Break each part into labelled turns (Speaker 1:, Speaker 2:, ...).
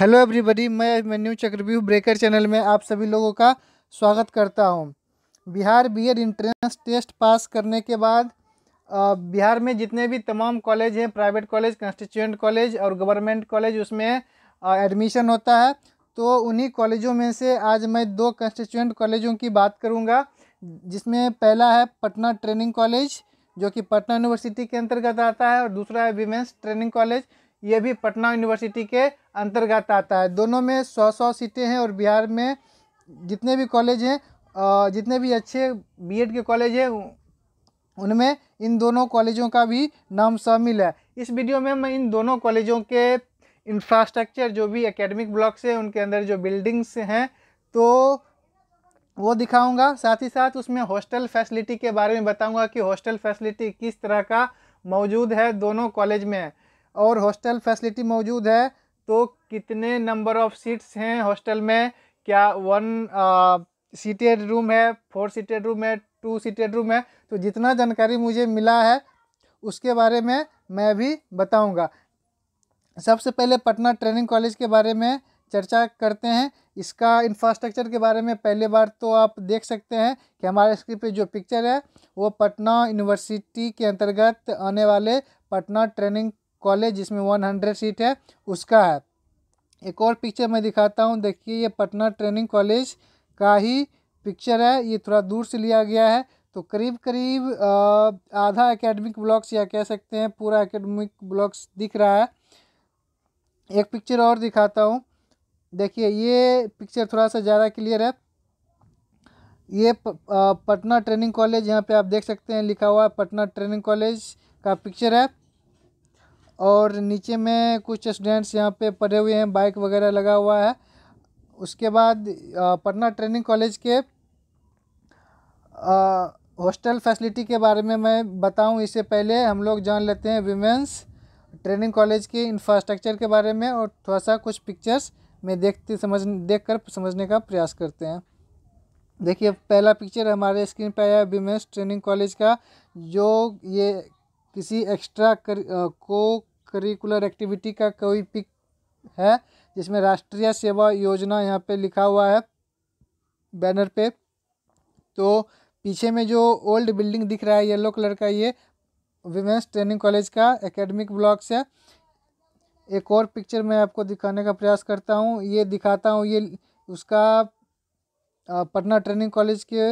Speaker 1: hello everybody मैं मेन्यू Chakravyuh breaker channel में आप सभी लोगों का स्वागत करता हूं Bihar BEd entrance test pass करने के बाद बिहार में जितने भी तमाम कॉलेज हैं प्राइवेट कॉलेज कंस्टिट्यूंट कॉलेज और गवर्नमेंट कॉलेज उसमें एडमिशन होता है तो उन्हीं कॉलेजों में से आज मैं दो कंस्टिट्यूंट कॉलेजों की बात करूँगा जिसमें पहला है पटना ट्रेनिंग कॉलेज जो कि पटना यूनिवर्सिटी के अंतर्गत आता है और दूसरा है वीमेंस ट्रेनिंग कॉलेज ये भी पटना यूनिवर्सिटी के अंतर्गत आता है दोनों में सौ सौ सीटें हैं और बिहार में जितने भी कॉलेज हैं जितने भी अच्छे बीएड के कॉलेज हैं उनमें इन दोनों कॉलेजों का भी नाम शामिल है इस वीडियो में मैं इन दोनों कॉलेजों के इंफ्रास्ट्रक्चर जो भी एकेडमिक ब्लॉक्स हैं उनके अंदर जो बिल्डिंग्स हैं तो वो दिखाऊंगा साथ ही साथ उसमें हॉस्टल फैसिलिटी के बारे में बताऊंगा कि हॉस्टल फैसिलिटी किस तरह का मौजूद है दोनों कॉलेज में और हॉस्टल फैसिलिटी मौजूद है तो कितने नंबर ऑफ़ सीट्स हैं हॉस्टल में क्या वन सीटेड रूम है फोर सीटेड रूम है टू सीटेड रूम है तो जितना जानकारी मुझे मिला है उसके बारे में मैं भी बताऊंगा सबसे पहले पटना ट्रेनिंग कॉलेज के बारे में चर्चा करते हैं इसका इंफ्रास्ट्रक्चर के बारे में पहले बार तो आप देख सकते हैं कि हमारे स्क्रीन पे जो पिक्चर है वो पटना यूनिवर्सिटी के अंतर्गत आने वाले पटना ट्रेनिंग कॉलेज जिसमें वन हंड्रेड सीट है उसका है एक और पिक्चर मैं दिखाता हूँ देखिए ये पटना ट्रेनिंग कॉलेज का ही पिक्चर है ये थोड़ा दूर से लिया गया है तो करीब करीब आधा एकेडमिक ब्लॉक्स या कह सकते हैं पूरा एकेडमिक ब्लॉक्स दिख रहा है एक पिक्चर और दिखाता हूँ देखिए ये पिक्चर थोड़ा सा ज़्यादा क्लियर है ये पटना ट्रेनिंग कॉलेज यहाँ पे आप देख सकते हैं लिखा हुआ है पटना ट्रेनिंग कॉलेज का पिक्चर है और नीचे में कुछ स्टूडेंट्स यहाँ पे पढ़े हुए हैं बाइक वगैरह लगा हुआ है उसके बाद पटना ट्रेनिंग कॉलेज के हॉस्टल फैसिलिटी के बारे में मैं बताऊं इससे पहले हम लोग जान लेते हैं वीमेंस ट्रेनिंग कॉलेज के इंफ्रास्ट्रक्चर के बारे में और थोड़ा सा कुछ पिक्चर्स में देखते समझ देख कर समझने का प्रयास करते हैं देखिए पहला पिक्चर हमारे स्क्रीन पर आया वीमेंस ट्रेनिंग कॉलेज का जो ये किसी एक्स्ट्रा कर, को करिकुलर एक्टिविटी का कोई पिक है जिसमें राष्ट्रीय सेवा योजना यहाँ पे लिखा हुआ है बैनर पे तो पीछे में जो ओल्ड बिल्डिंग दिख रहा है येलो कलर का ये विमेंस ट्रेनिंग कॉलेज का एकेडमिक ब्लॉक्स है एक और पिक्चर मैं आपको दिखाने का प्रयास करता हूँ ये दिखाता हूँ ये उसका पटना ट्रेनिंग कॉलेज के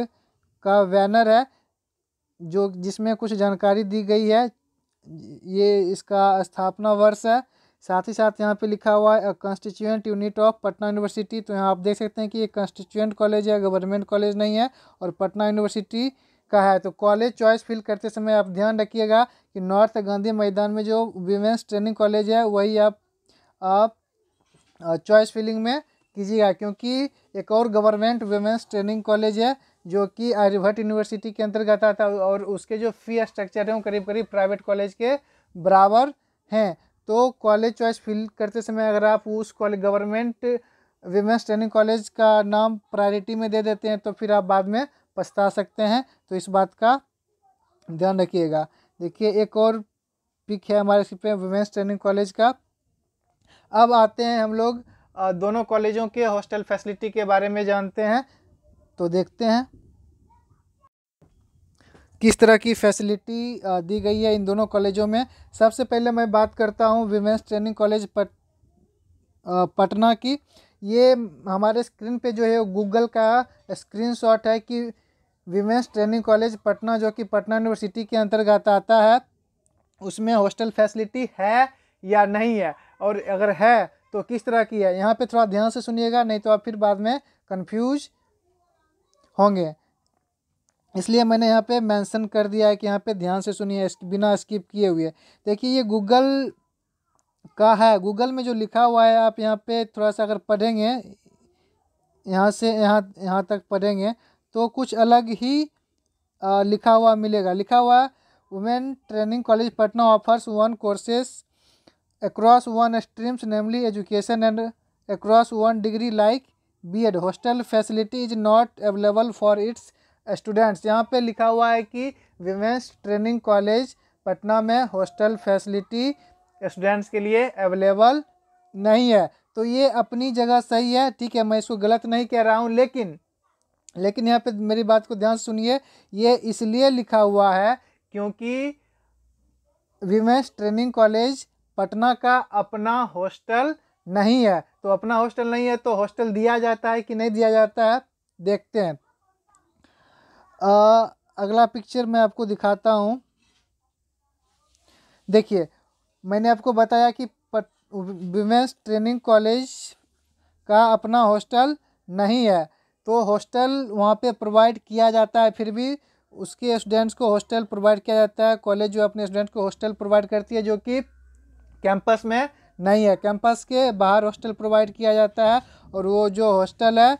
Speaker 1: का बैनर है जो जिसमें कुछ जानकारी दी गई है ये इसका स्थापना वर्ष है साथ ही साथ यहाँ पे लिखा हुआ है constituent unit of Patna university तो यहाँ आप देख सकते हैं कि ये कॉन्स्टिट्यूएंट कॉलेज है गवर्नमेंट कॉलेज नहीं है और पटना यूनिवर्सिटी का है तो कॉलेज चॉइस फिल करते समय आप ध्यान रखिएगा कि नॉर्थ गांधी मैदान में जो वीमेंस ट्रेनिंग कॉलेज है वही आप आप चॉइस फिलिंग में कीजिएगा क्योंकि एक और गवर्नमेंट वीमेंस ट्रेनिंग कॉलेज है जो कि आर्यभट्ट यूनिवर्सिटी के अंतर्गत आता है और उसके जो फी स्ट्रक्चर हैं वो करीब करीब प्राइवेट कॉलेज के बराबर हैं तो कॉलेज चॉइस फिल करते समय अगर आप उस college government women's training college का नाम प्रायोरिटी में दे देते हैं तो फिर आप बाद में पछता सकते हैं तो इस बात का ध्यान रखिएगा देखिए एक और पिक है हमारे स्क्रीन पे ट्रेनिंग कॉलेज का अब आते हैं हम लोग दोनों कॉलेजों के हॉस्टल फैसिलिटी के बारे में जानते हैं तो देखते हैं किस तरह की फैसिलिटी दी गई है इन दोनों कॉलेजों में सबसे पहले मैं बात करता हूँ वीमेंस ट्रेनिंग कॉलेज पट पटना की ये हमारे स्क्रीन पे जो है गूगल का स्क्रीनशॉट है कि वीमेंस ट्रेनिंग कॉलेज पटना जो कि पटना यूनिवर्सिटी के अंतर्गत आता है उसमें हॉस्टल फैसिलिटी है या नहीं है और अगर है तो किस तरह की है यहाँ पे थोड़ा ध्यान से सुनिएगा नहीं तो आप फिर बाद में कन्फ्यूज़ होंगे इसलिए मैंने यहाँ पे मेंशन कर दिया है कि यहाँ पे ध्यान से सुनिए बिना स्किप किए हुए देखिए ये गूगल का है गूगल में जो लिखा हुआ है आप यहाँ पे थोड़ा सा अगर पढ़ेंगे यहाँ से यहाँ यहाँ तक पढ़ेंगे तो कुछ अलग ही आ, लिखा हुआ मिलेगा लिखा हुआ women training college Patna offers one courses across one streams namely education and across one degree like B Ed hostel facility is not available for its students यहाँ पे लिखा हुआ है कि विमेंस ट्रेनिंग कॉलेज पटना में हॉस्टल फैसिलिटी स्टूडेंट्स के लिए available नहीं है तो ये अपनी जगह सही है ठीक है मैं इसको गलत नहीं कह रहा हूँ लेकिन लेकिन यहाँ पे मेरी बात को ध्यान सुनिए ये इसलिए लिखा हुआ है क्योंकि विमेंस ट्रेनिंग कॉलेज पटना का अपना हॉस्टल नहीं है तो अपना हॉस्टल नहीं है तो हॉस्टल दिया जाता है कि नहीं दिया जाता है देखते हैं आ, अगला पिक्चर मैं आपको दिखाता हूँ देखिए मैंने आपको बताया कि विमेंस ट्रेनिंग कॉलेज का अपना हॉस्टल नहीं है तो हॉस्टल वहाँ पे प्रोवाइड किया जाता है फिर भी उसके स्टूडेंट्स को हॉस्टल प्रोवाइड किया जाता है कॉलेज जो अपने स्टूडेंट्स को हॉस्टल प्रोवाइड करती है जो कि कैंपस में नहीं है कैंपस के बाहर हॉस्टल प्रोवाइड किया जाता है और वो जो हॉस्टल है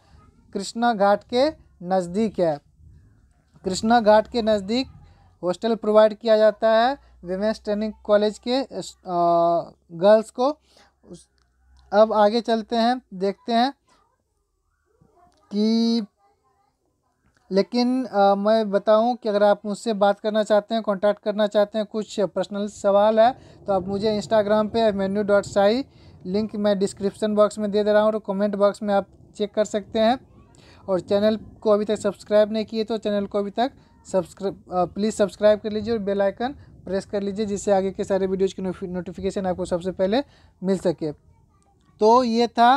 Speaker 1: कृष्णा घाट के नज़दीक है कृष्णा घाट के नज़दीक हॉस्टल प्रोवाइड किया जाता है विमेंस ट्रेनिंग कॉलेज के गर्ल्स को अब आगे चलते हैं देखते हैं कि लेकिन आ, मैं बताऊं कि अगर आप मुझसे बात करना चाहते हैं कांटेक्ट करना चाहते हैं कुछ पर्सनल सवाल है तो आप मुझे इंस्टाग्राम पे मेन्यू डॉट साई लिंक मैं डिस्क्रिप्शन बॉक्स में दे दे रहा हूँ और कमेंट बॉक्स में आप चेक कर सकते हैं और चैनल को अभी तक सब्सक्राइब नहीं किए तो चैनल को अभी तक सब्सक्राइब प्लीज़ सब्सक्राइब कर लीजिए और बेलाइकन प्रेस कर लीजिए जिससे आगे के सारे वीडियोज़ की नोटिफिकेशन आपको सबसे पहले मिल सके तो ये था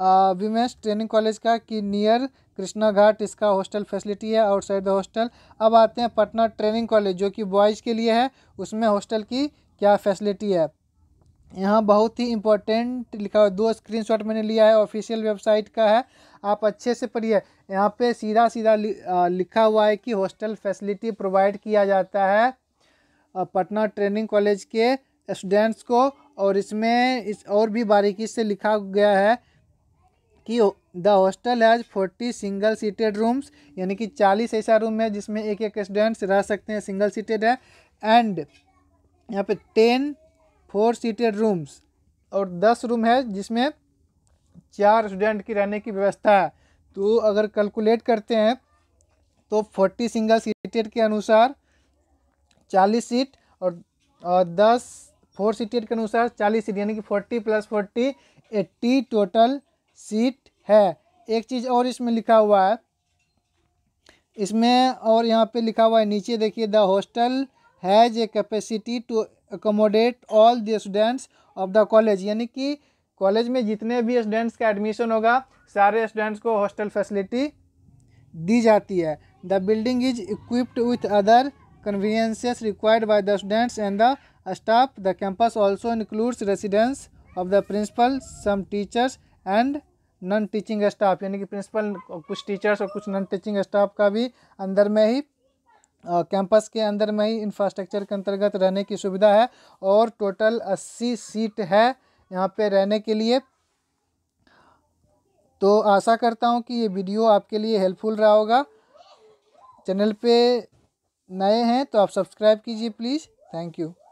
Speaker 1: विमेंस ट्रेनिंग कॉलेज का कि नियर कृष्णा घाट इसका हॉस्टल फैसिलिटी है आउटसाइड द हॉस्टल अब आते हैं पटना ट्रेनिंग कॉलेज जो कि बॉयज़ के लिए है उसमें हॉस्टल की क्या फैसिलिटी है यहाँ बहुत ही इम्पोर्टेंट लिखा हुआ दो स्क्रीनशॉट मैंने लिया है ऑफिशियल वेबसाइट का है आप अच्छे से पढ़िए यहाँ पे सीधा सीधा लिखा हुआ है कि हॉस्टल फैसिलिटी प्रोवाइड किया जाता है पटना ट्रेनिंग कॉलेज के स्टूडेंट्स को और इसमें इस और भी बारीकी से लिखा गया है कि the hostel has forty single seated rooms यानी कि चालीस ऐसा रूम है जिसमें एक एक स्टूडेंट्स रह सकते हैं सिंगल सीटेड है एंड यहाँ पे टेन फोर सीटेड रूम्स और दस रूम है जिसमें चार स्टूडेंट की रहने की व्यवस्था है तो अगर कैलकुलेट करते हैं तो फोर्टी सिंगल सीटेड के अनुसार चालीस सीट और दस फोर सीटेड के अनुसार चालीस सीट यानी कि forty plus forty eighty total seat है एक चीज़ और इसमें लिखा हुआ है इसमें और यहाँ पे लिखा हुआ है नीचे देखिए the hostel has a capacity to accommodate all the students of the college यानी कि कॉलेज में जितने भी स्टूडेंट्स का एडमिशन होगा सारे स्टूडेंट्स को हॉस्टल फैसिलिटी दी जाती है the building is equipped with other conveniences required by the students and the staff the campus also includes residence of the principal some teachers and non teaching staff यानी कि principal कुछ teachers और कुछ non teaching staff का भी अंदर में ही campus के अंदर में ही इंफ्रास्ट्रक्चर के अंतर्गत रहने की सुविधा है और टोटल अस्सी सीट है यहाँ पे रहने के लिए तो आशा करता हूँ कि ये वीडियो आपके लिए हेल्पफुल रहा होगा चैनल पे नए हैं तो आप सब्सक्राइब कीजिए प्लीज़ थैंक यू